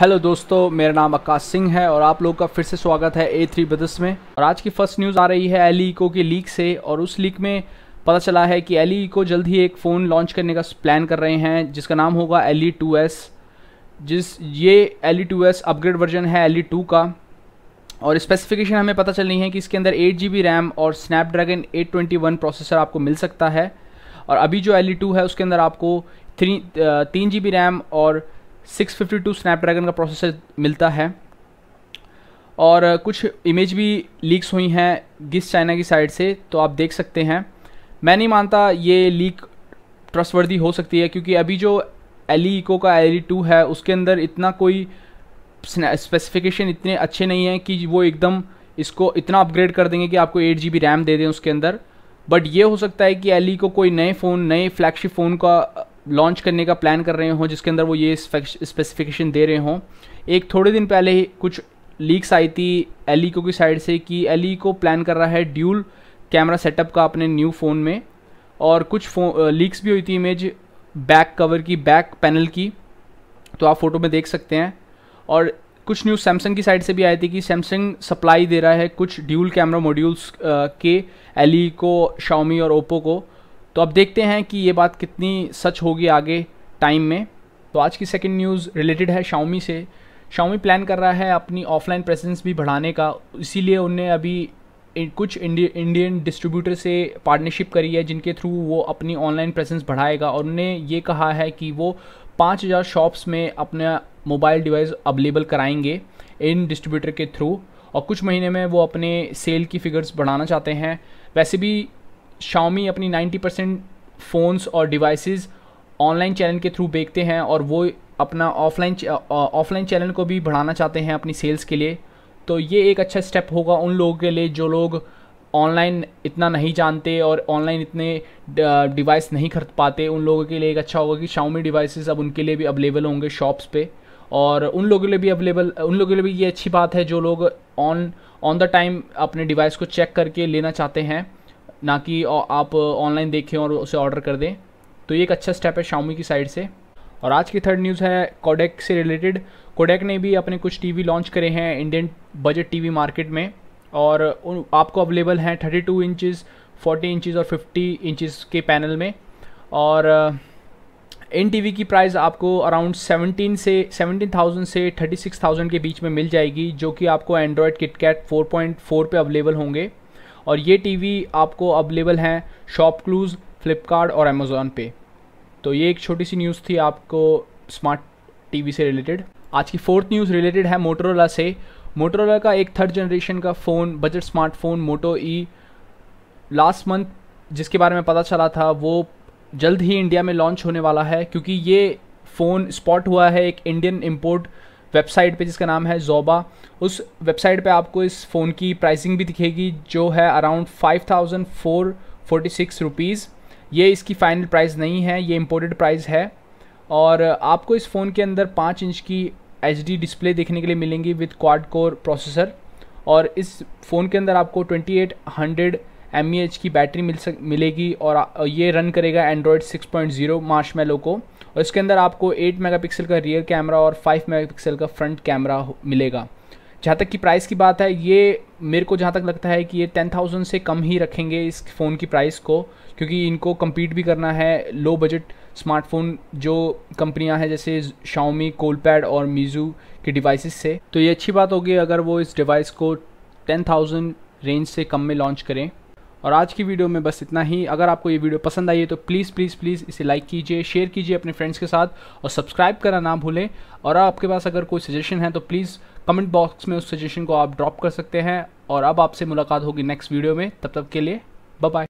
hello दोस्तों मेरा नाम आकाश सिंह है और आप लोग का फिर से स्वागत है ए थ्री ब्रदर्स में और आज की फर्स्ट न्यूज़ आ रही है एल इको e के लीक से और उस लीक में पता चला है कि एल इको e जल्द ही एक फ़ोन लॉन्च करने का प्लान कर रहे हैं जिसका नाम होगा एल ई टू एस जिस ये L E two S upgrade version है एल ई टू का और स्पेसिफिकेशन हमें पता चल रही है कि इसके अंदर एट जी बी रैम और Snapdragon eight twenty one processor आपको मिल सकता है और अभी जो एल ई टू है उसके अंदर आपको थ्री तीन जी बी रैम और 652 स्नैपड्रैगन का प्रोसेसर मिलता है और कुछ इमेज भी लीक्स हुई हैं गिस चाइना की साइड से तो आप देख सकते हैं मैं नहीं मानता ये लीक ट्रस्टवर्दी हो सकती है क्योंकि अभी जो एल इको e का एल ई टू है उसके अंदर इतना कोई स्पेसिफिकेशन इतने अच्छे नहीं हैं कि वो एकदम इसको इतना अपग्रेड कर देंगे कि आपको एट जी बी रैम दे दें उसके अंदर बट ये हो सकता है कि एल को e कोई नए फ़ोन नए फ्लैगशिप फ़ोन का लॉन्च करने का प्लान कर रहे हों जिसके अंदर वो ये स्पेसिफिकेशन दे रहे हों एक थोड़े दिन पहले ही कुछ लीक्स आई थी एलिको e की साइड से कि एलिको e प्लान कर रहा है ड्यूल कैमरा सेटअप का अपने न्यू फ़ोन में और कुछ लीक्स भी हुई थी इमेज बैक कवर की बैक पैनल की तो आप फ़ोटो में देख सकते हैं और कुछ न्यूज़ सैमसंग की साइड से भी आई थी कि सैमसंग सप्लाई दे रहा है कुछ ड्यूल कैमरा मॉड्यूल्स के ई e को शाओमी और ओप्पो को तो अब देखते हैं कि ये बात कितनी सच होगी आगे टाइम में तो आज की सेकंड न्यूज़ रिलेटेड है शाओमी से शाओमी प्लान कर रहा है अपनी ऑफलाइन प्रेजेंस भी बढ़ाने का इसीलिए उनने अभी कुछ इंडियन डिस्ट्रीब्यूटर से पार्टनरशिप करी है जिनके थ्रू वो अपनी ऑनलाइन प्रेजेंस बढ़ाएगा और उनने ये कहा है कि वो पाँच हज़ार शॉप्स में अपना मोबाइल डिवाइस अवेलेबल कराएंगे इन डिस्ट्रीब्यूटर के थ्रू और कुछ महीने में वो अपने सेल की फ़िगर्स बढ़ाना चाहते हैं वैसे भी शाओमी अपनी 90 परसेंट फ़ोन्स और डिवाइसेस ऑनलाइन चैनल के थ्रू बेचते हैं और वो अपना ऑफलाइन ऑफलाइन चैनल को भी बढ़ाना चाहते हैं अपनी सेल्स के लिए तो ये एक अच्छा स्टेप होगा उन लोगों के लिए जो लोग ऑनलाइन इतना नहीं जानते और ऑनलाइन इतने डिवाइस नहीं खरीद पाते उन लोगों के लिए एक अच्छा होगा कि शाओमी डिवाइसेस अब उनके लिए भी अवेलेबल होंगे शॉप्स पे और उन लोगों के लिए भी अवेलेबल उन लोगों के लिए भी ये अच्छी बात है जो लोग ऑन ऑन द टाइम अपने डिवाइस को चेक करके लेना चाहते हैं ना कि आप ऑनलाइन देखें और उसे ऑर्डर कर दें तो ये एक अच्छा स्टेप है शाउमी की साइड से और आज की थर्ड न्यूज़ है कोडेक से रिलेटेड कोडेक ने भी अपने कुछ टीवी लॉन्च करे हैं इंडियन बजट टीवी मार्केट में और उन आपको अवेलेबल हैं 32 टू इंचज़ फोर्टी इंचज़ और 50 इंचज़ के पैनल में और इन uh, टीवी की प्राइस आपको अराउंड 17 से 17,000 से 36,000 के बीच में मिल जाएगी जो कि आपको एंड्रॉयड किटकैट 4.4 पे अवेलेबल होंगे और ये टीवी आपको अवेलेबल हैं शॉप क्लूज़ फ्लिपकार्ट और अमेज़ोन पे तो ये एक छोटी सी न्यूज़ थी आपको स्मार्ट टीवी से रिलेटेड आज की फोर्थ न्यूज़ रिलेटेड है मोटरोला से मोटरोला का एक थर्ड जनरेशन का phone budget smartphone Moto E last month जिसके बारे में पता चला था वो जल्द ही इंडिया में लॉन्च होने वाला है क्योंकि ये फ़ोन स्पॉट हुआ है एक इंडियन इम्पोर्ट वेबसाइट पे जिसका नाम है जोबा उस वेबसाइट पे आपको इस फ़ोन की प्राइसिंग भी दिखेगी जो है around five thousand four forty six rupees ये इसकी फ़ाइनल प्राइस नहीं है ये इम्पोर्टेड प्राइस है और आपको इस फ़ोन के अंदर पाँच इंच की एच डिस्प्ले देखने के लिए मिलेंगी विद क्वाड कोर प्रोसेसर और इस फ़ोन के अंदर आपको ट्वेंटी एट हंड्रेड एम की बैटरी मिल सक मिलेगी और ये रन करेगा एंड्रॉयड 6.0 मार्शमेलो को और इसके अंदर आपको 8 मेगापिक्सल का रियर कैमरा और 5 मेगापिक्सल का फ्रंट कैमरा मिलेगा जहाँ तक कि प्राइस की बात है ये मेरे को जहाँ तक लगता है कि ये टेन थाउजेंड से कम ही रखेंगे इस फ़ोन की प्राइस को क्योंकि इनको कम्पीट भी करना है लो बजट स्मार्टफोन जो कंपनियां हैं जैसे शाओमी कोलपैड और मीजू के डिवाइसेस से तो ये अच्छी बात होगी अगर वो इस डिवाइस को टेन थाउजेंड रेंज से कम में लॉन्च करें और आज की वीडियो में बस इतना ही अगर आपको ये वीडियो पसंद आई है तो प्लीज़ प्लीज़ प्लीज़ इसे लाइक कीजिए शेयर कीजिए अपने फ्रेंड्स के साथ और सब्सक्राइब करना ना भूलें और आपके पास अगर कोई सजेशन है तो प्लीज़ कमेंट बॉक्स में उस सजेशन को आप ड्रॉप कर सकते हैं और अब आपसे मुलाकात होगी नेक्स्ट वीडियो में तब तक के लिए बाय